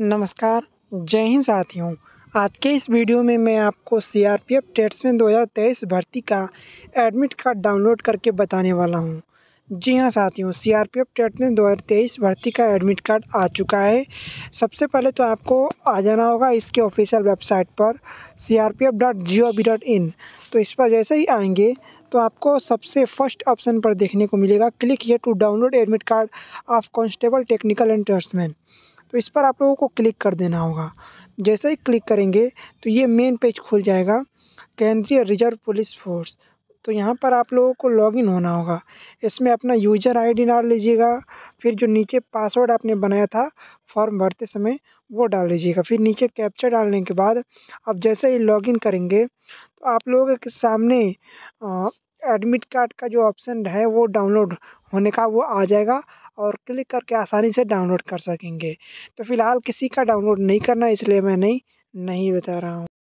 नमस्कार जय हिंद साथियों आज के इस वीडियो में मैं आपको C R P F tradesman दो भर्ती का एडमिट कार्ड डाउनलोड करके बताने वाला हूं जी हां साथियों C R P F tradesman दो भर्ती का एडमिट कार्ड आ चुका है सबसे पहले तो आपको आ जाना होगा इसके ऑफिशियल वेबसाइट पर C R P F dot G O dot in तो इस पर जैसे ही आएंगे तो आपको सबसे फर्स्ट ऑप्शन पर देखने को मिलेगा click here to download admit card of constable technical and tradesman तो इस पर आप लोगों को क्लिक कर देना होगा जैसे ही क्लिक करेंगे तो ये मेन पेज खुल जाएगा केंद्रीय रिजर्व पुलिस फोर्स तो यहाँ पर आप लोगों को लॉगिन होना होगा इसमें अपना यूजर आईडी डाल लीजिएगा फिर जो नीचे पासवर्ड आपने बनाया था फॉर्म भरते समय वो डाल लीजिएगा फिर नीचे कैप्चर डालने के बाद अब जैसे ही लॉगिन करेंगे तो आप लोगों के सामने एडमिट कार्ड का जो ऑप्शन है वो डाउनलोड होने का वो आ जाएगा और क्लिक करके आसानी से डाउनलोड कर सकेंगे तो फ़िलहाल किसी का डाउनलोड नहीं करना इसलिए मैं नहीं नहीं बता रहा हूँ